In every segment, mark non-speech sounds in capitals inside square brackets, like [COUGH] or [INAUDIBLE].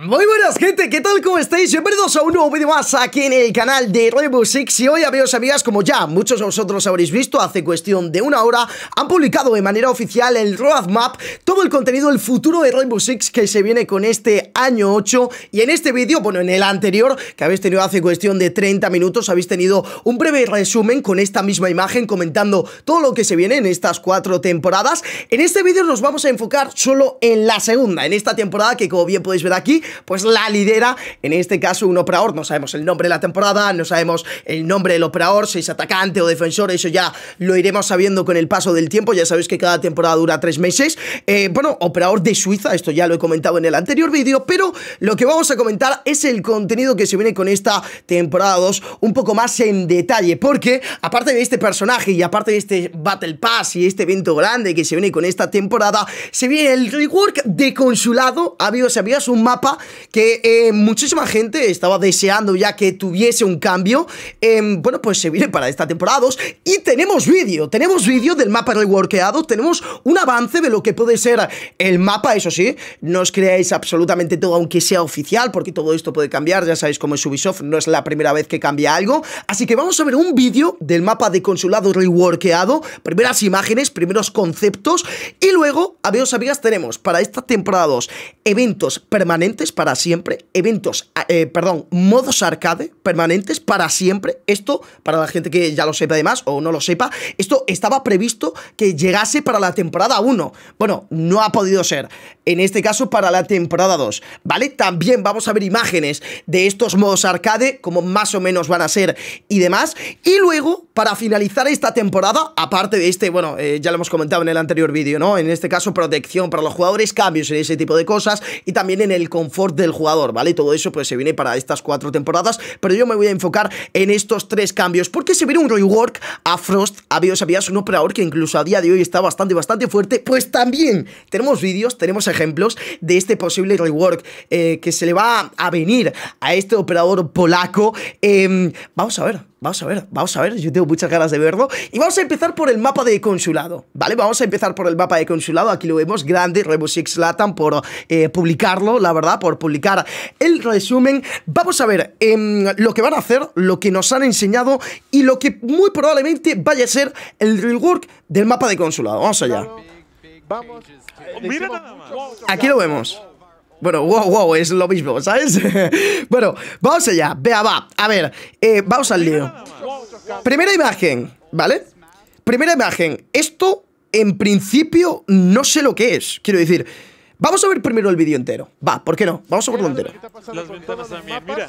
Muy buenas gente, ¿qué tal? ¿Cómo estáis? Bienvenidos a un nuevo vídeo más aquí en el canal de Rainbow Six Y hoy amigos y amigas, como ya muchos de vosotros habréis visto hace cuestión de una hora Han publicado de manera oficial el roadmap Todo el contenido, el futuro de Rainbow Six que se viene con este año 8 Y en este vídeo, bueno, en el anterior que habéis tenido hace cuestión de 30 minutos Habéis tenido un breve resumen con esta misma imagen comentando todo lo que se viene en estas cuatro temporadas En este vídeo nos vamos a enfocar solo en la segunda, en esta temporada que como bien podéis ver aquí pues la lidera. En este caso, un operador, no sabemos el nombre de la temporada, no sabemos el nombre del operador, si es atacante o defensor, eso ya lo iremos sabiendo con el paso del tiempo. Ya sabéis que cada temporada dura tres meses. Eh, bueno, operador de Suiza, esto ya lo he comentado en el anterior vídeo, pero lo que vamos a comentar es el contenido que se viene con esta temporada 2 un poco más en detalle, porque aparte de este personaje y aparte de este Battle Pass y este evento grande que se viene con esta temporada, se viene el rework de consulado, amigos y un mapa que eh, muchísima gente estaba deseando ya que tuviese un cambio. Eh, bueno, pues se viene para esta temporada 2 y tenemos vídeo, tenemos vídeo del mapa reworkeado, tenemos un avance de lo que puede ser el mapa, eso sí, no os creáis absolutamente todo aunque sea oficial, porque todo esto puede cambiar, ya sabéis cómo es Ubisoft, no es la primera vez que cambia algo, así que vamos a ver un vídeo del mapa de consulado reworkeado, primeras imágenes, primeros conceptos y luego, amigos amigas, tenemos para esta temporada 2 eventos permanentes para siempre, eventos, ah, eh, perdón, modos arcade permanentes para siempre. Esto, para la gente que ya lo sepa además o no lo sepa, esto estaba previsto que llegase para la temporada 1. Bueno, no ha podido ser. En este caso, para la temporada 2, ¿vale? También vamos a ver imágenes de estos modos arcade, como más o menos van a ser y demás. Y luego para finalizar esta temporada, aparte de este, bueno, eh, ya lo hemos comentado en el anterior vídeo, ¿no? En este caso, protección para los jugadores, cambios en ese tipo de cosas y también en el confort del jugador, ¿vale? Todo eso pues se viene para estas cuatro temporadas, pero yo me voy a enfocar en estos tres cambios, porque se viene un rework a Frost, había había un operador que incluso a día de hoy está bastante, bastante fuerte, pues también tenemos vídeos, tenemos ejemplos de este posible rework eh, que se le va a venir a este operador polaco. Em, vamos a ver, Vamos a ver, vamos a ver, yo tengo muchas ganas de verlo. Y vamos a empezar por el mapa de consulado, ¿vale? Vamos a empezar por el mapa de consulado, aquí lo vemos, grande, Rebus X Latam por eh, publicarlo, la verdad, por publicar el resumen. Vamos a ver em, lo que van a hacer, lo que nos han enseñado y lo que muy probablemente vaya a ser el real work del mapa de consulado. Vamos allá. Vamos. Aquí lo vemos. Bueno, wow, wow, es lo mismo, ¿sabes? [LAUGHS] bueno, vamos allá, vea, va. A ver, eh, vamos al lío. Primera imagen, ¿vale? Primera imagen. Esto, en principio, no sé lo que es. Quiero decir, vamos a ver primero el vídeo entero. Va, ¿por qué no? Vamos a verlo entero. Las ventanas también, mira.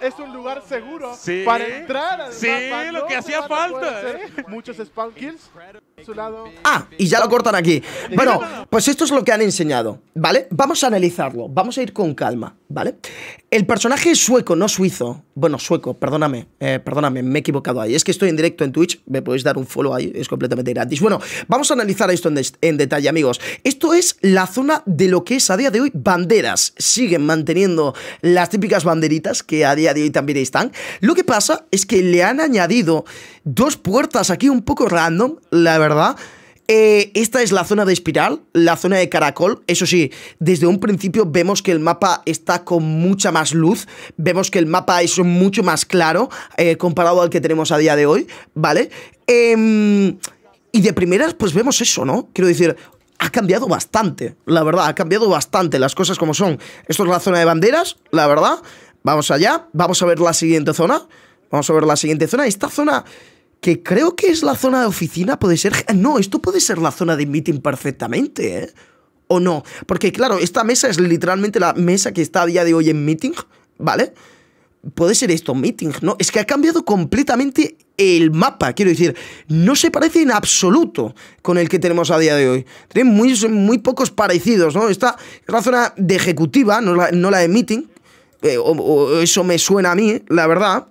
Es un lugar seguro para entrar. sí, lo que hacía falta. Muchos spawn kills. Ah, y ya lo cortan aquí. Bueno, pues esto es lo que han enseñado, ¿vale? Vamos a analizarlo, vamos a ir con calma, ¿vale? El personaje es sueco, no suizo. Bueno, sueco, perdóname, eh, perdóname, me he equivocado ahí. Es que estoy en directo en Twitch, me podéis dar un follow ahí, es completamente gratis. Bueno, vamos a analizar esto en, en detalle, amigos. Esto es la zona de lo que es a día de hoy banderas. Siguen manteniendo las típicas banderitas que a día de hoy también están. Lo que pasa es que le han añadido dos puertas aquí un poco random, la verdad. Eh, esta es la zona de espiral, la zona de caracol. Eso sí, desde un principio vemos que el mapa está con mucha más luz. Vemos que el mapa es mucho más claro eh, comparado al que tenemos a día de hoy, ¿vale? Em, y de primeras, pues vemos eso, ¿no? Quiero decir, ha cambiado bastante, la verdad, ha cambiado bastante las cosas como son. Esto es la zona de banderas, la verdad. Vamos allá, vamos a ver la siguiente zona. Vamos a ver la siguiente zona. Esta zona que creo que es la zona de oficina puede ser... Eh, no, esto puede ser la zona de meeting perfectamente, ¿eh? ¿O no? Porque claro, esta mesa es literalmente la mesa que está a día de hoy en meeting, ¿vale? vale puede ser esto, meeting, ¿no? Es que ha cambiado completamente el mapa, quiero decir, no se parece en absoluto con el que tenemos a día de hoy. Tienen muy, muy pocos parecidos, ¿no? Esta es la zona de ejecutiva, no la, no de meeting, eh, o eso me suena a mí, la verdad.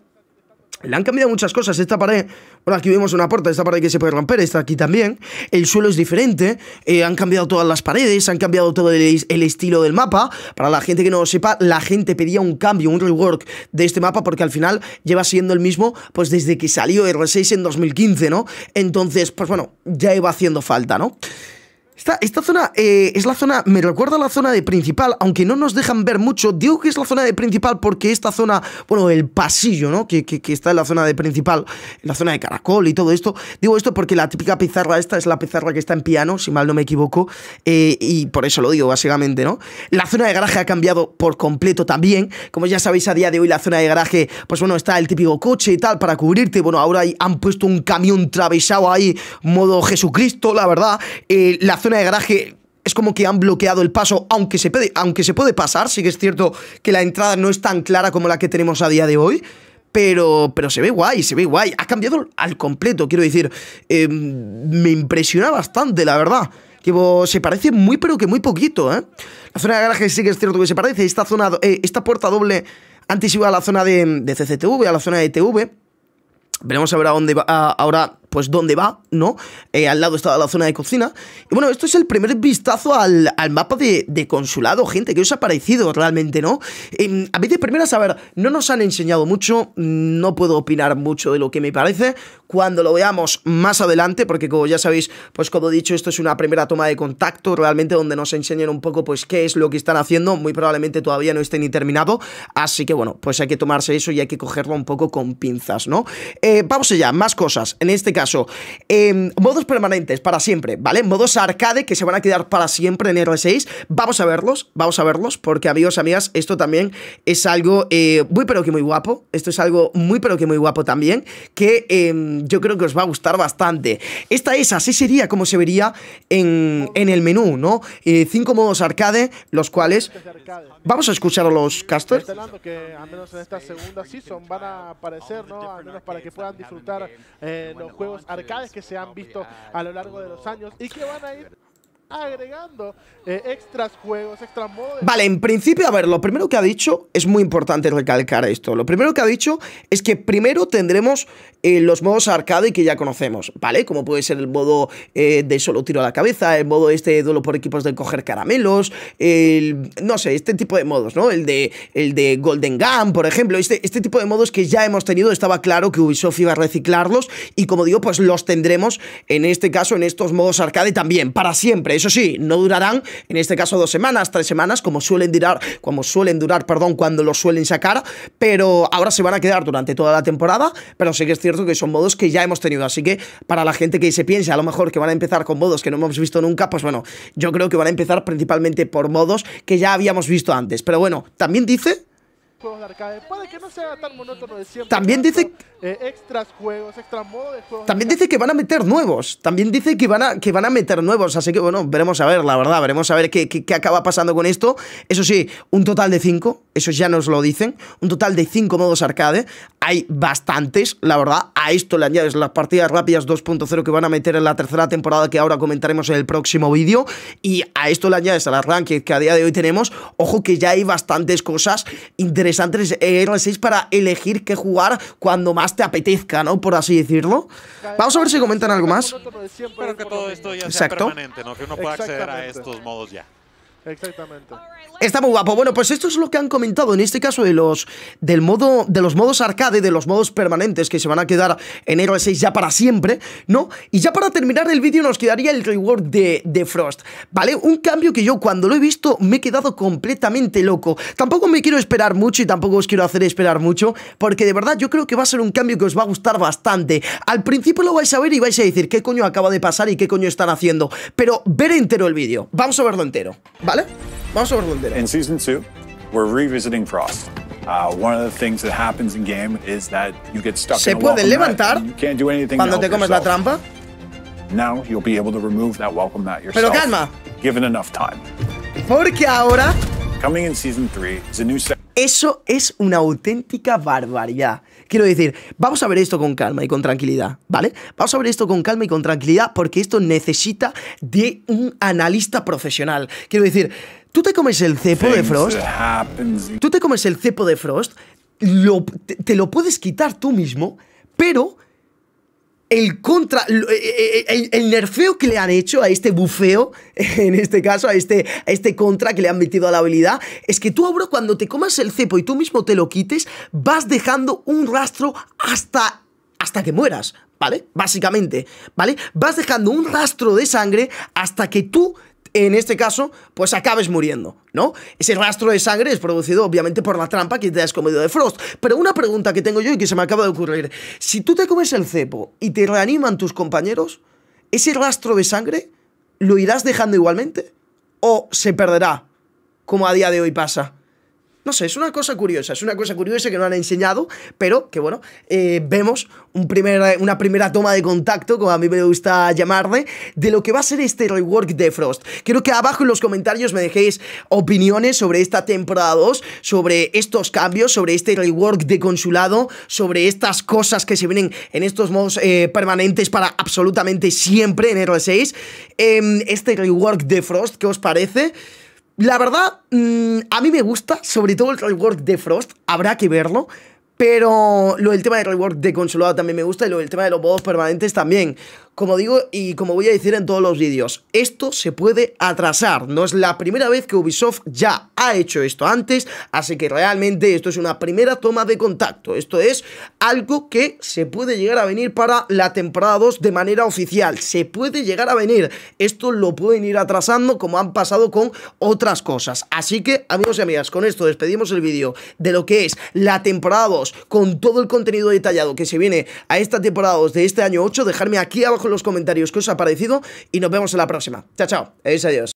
Le han cambiado muchas cosas. Esta pared bueno, aquí vemos una puerta, esta pared que se puede romper, esta aquí también. El suelo es diferente, eh, han cambiado todas las paredes, han cambiado todo el, estilo del mapa. Para la gente que no lo sepa, la gente pedía un cambio, un rework de este mapa porque al final lleva siendo el mismo pues desde que salió R6 en 2015, ¿no? Entonces, pues bueno, ya iba haciendo falta, ¿no? Esta, zona eh, es la zona, me recuerda a la zona de principal, aunque no nos dejan ver mucho. Digo que es la zona de principal porque esta zona, bueno, el pasillo, ¿no? Que, está en la zona de principal, en la zona de caracol y todo esto. Digo esto porque la típica pizarra esta es la pizarra que está en piano, si mal no me equivoco. Eh, y por eso lo digo, básicamente, ¿no? La zona de garaje ha cambiado por completo también. Como ya sabéis, a día de hoy la zona de garaje, pues bueno, está el típico coche y tal para cubrirte. Bueno, ahora han puesto un camión travesado ahí, modo Jesucristo, la verdad. Eh, la zona zona de garaje es como que han bloqueado el paso, aunque se, puede, aunque se puede pasar, sí que es cierto que la entrada no es tan clara como la que tenemos a día de hoy, pero, pero se ve guay, se ve guay, ha cambiado al completo, quiero decir, em, me impresiona bastante, la verdad. que se parece muy pero que muy poquito, ¿eh? La zona de garaje sí que es cierto que se parece, esta, zona, eh, esta puerta doble antes iba a la zona de, CCTV, a la zona de TV, veremos a ver a dónde va, ahora pues dónde va, ¿no? Eh, al lado estaba la zona de cocina. Y bueno, esto es el primer vistazo al, mapa de, consulado, gente, que os ha parecido realmente, ¿no? Mm, a mí de primera a ver, no nos han enseñado mucho, mm, no puedo opinar mucho de lo que me parece. Cuando lo veamos más adelante, porque como ya sabéis, pues como he dicho, esto es una primera toma de contacto, realmente donde nos enseñan un poco, pues, qué es lo que están haciendo. Muy probablemente todavía no esté ni terminado. Así que bueno, pues hay que tomarse eso y hay que cogerlo un poco con pinzas, ¿no? Eh, vamos allá, más cosas. En este caso caso, em, modos permanentes para siempre, ¿vale? Modos arcade que se van a quedar para siempre en r 6. Vamos a verlos, vamos a verlos, porque amigos, amigas, esto también es algo eh, muy pero que muy guapo. Esto es algo muy pero que muy guapo también, que em, yo creo que os va a gustar bastante. Esta es, así sería como se vería en, en el menú, ¿no? Eh, cinco modos arcade, los cuales... Vamos a escuchar a los casters. para que puedan disfrutar eh, los arcades que se han visto a lo largo de los años y que van a ir agregando eh, extras juegos, extras modos. Vale, en principio, a ver, lo primero que ha dicho es muy importante recalcar esto. Lo primero que ha dicho es que primero tendremos eh, los modos arcade que ya conocemos, ¿vale? Como puede ser el modo eh, de solo tiro a la cabeza, el modo este de duelo por equipos de coger caramelos, el, no sé, este tipo de modos, ¿no? El de, el de Golden Gun, por ejemplo, este, este tipo de modos que ya hemos tenido, estaba claro que Ubisoft iba a reciclarlos y como digo, pues los tendremos en este caso, en estos modos arcade también, para siempre eso sí, no durarán, en este caso, dos semanas, tres semanas, como suelen durar, como suelen durar, perdón, cuando los suelen sacar, pero ahora se van a quedar durante toda la temporada, pero sí que es cierto que son modos que ya hemos tenido, así que para la gente que se piense a lo mejor que van a empezar con modos que no hemos visto nunca, pues bueno, yo creo que van a empezar principalmente por modos que ya habíamos visto antes, pero bueno, también dice juegos arcade que no sea tan monótono siempre. También dice eh, extras juegos, extra modo de juegos. También dice que van a meter nuevos. También dice que van a que van a meter nuevos, así que bueno, veremos a ver, la verdad, veremos a ver qué, qué, qué acaba pasando con esto. Eso sí, un total de 5, eso ya nos lo dicen, un total de 5 modos arcade. Hay bastantes, la verdad. A esto le añades las partidas rápidas 2.0 que van a meter en la tercera temporada que ahora comentaremos en el próximo vídeo y a esto le añades a las rankings que a día de hoy tenemos. Ojo que ya hay bastantes cosas interesantes interesantes eh, R6 para elegir qué jugar cuando más te apetezca, ¿no? Por así decirlo. Vamos a ver si comentan algo más. Espero que todo esto ya sea permanente, ¿no? Que uno pueda acceder a estos modos ya. Exactamente. Está muy guapo. Bueno, pues esto es lo que han comentado en este caso de los del modo de los modos arcade, de los modos permanentes que se van a quedar en Hero 6 ya para siempre, ¿no? Y ya para terminar el vídeo nos quedaría el reward de, de Frost, ¿vale? Un cambio que yo cuando lo he visto me he quedado completamente loco. Tampoco me quiero esperar mucho y tampoco os quiero hacer esperar mucho, porque de verdad yo creo que va a ser un cambio que os va a gustar bastante. Al principio lo vais a ver y vais a decir qué coño acaba de pasar y qué coño están haciendo, pero ver entero el vídeo. Vamos a verlo entero. ¿Vale? Vamos a ver dónde In season 2 we're revisiting Frost. Uh, one of the things that happens in game is that you get stuck Se in a pueden levantar cuando te comes la trampa. Now you'll be able to remove that welcome mat yourself. Pero calma. Given enough time. Porque ahora. Coming in season three is a new set. Eso es una auténtica barbaridad. Quiero decir, vamos a ver esto con calma y con tranquilidad, ¿vale? Vamos a ver esto con calma y con tranquilidad porque esto necesita de un analista profesional. Quiero decir, tú te comes el cepo de Frost. Tú te comes el cepo de Frost, te lo puedes quitar tú mismo, pero el contra, eh, eh, eh, el, nerfeo que le han hecho a este bufeo, [LAUGHS] en este caso, a este, a este contra que le han metido a la habilidad, es que tú abro cuando te comas el cepo y tú mismo te lo quites, vas dejando un rastro hasta, hasta que mueras, ¿vale? Básicamente, ¿vale? Vas dejando un rastro de sangre hasta que tú en este caso, pues acabes muriendo, ¿no? Ese rastro de sangre es producido obviamente por la trampa que te has comido de Frost. Pero una pregunta que tengo yo y que se me acaba de ocurrir, si tú te comes el cepo y te reaniman tus compañeros, ¿ese rastro de sangre lo irás dejando igualmente? ¿O se perderá, como a día de hoy pasa? No sé, es una cosa curiosa, es una cosa curiosa que no han enseñado, pero que bueno, eh, vemos una primera toma de contacto, como a mí me gusta llamarle, de lo que va a ser este rework de Frost. Quiero que abajo en los comentarios me dejéis opiniones sobre esta temporada 2, sobre estos cambios, sobre este rework de consulado, sobre estas cosas que se vienen en estos modos eh, permanentes para absolutamente siempre en R6. Em, este rework de Frost, ¿qué os parece? La verdad, mm, a mí me gusta, sobre todo el rework de Frost, habrá que verlo. Pero lo del tema de rework de consolado también me gusta y lo del tema de los modos permanentes también. Como digo y como voy a decir en todos los vídeos, esto se puede atrasar. No es la primera vez que Ubisoft ya ha hecho esto antes, así que realmente esto es una primera toma de contacto. Esto es algo que se puede llegar a venir para la temporada 2 de manera oficial. Se puede llegar a venir. Esto lo pueden ir atrasando como han pasado con otras cosas. Así que, amigos y amigas, con esto despedimos el vídeo de lo que es la temporada 2 con todo el contenido detallado que se viene a esta temporada 2 de este año 8. Dejarme aquí abajo los comentarios que os ha parecido y nos vemos en la próxima. Chao, chao. Eis adiós.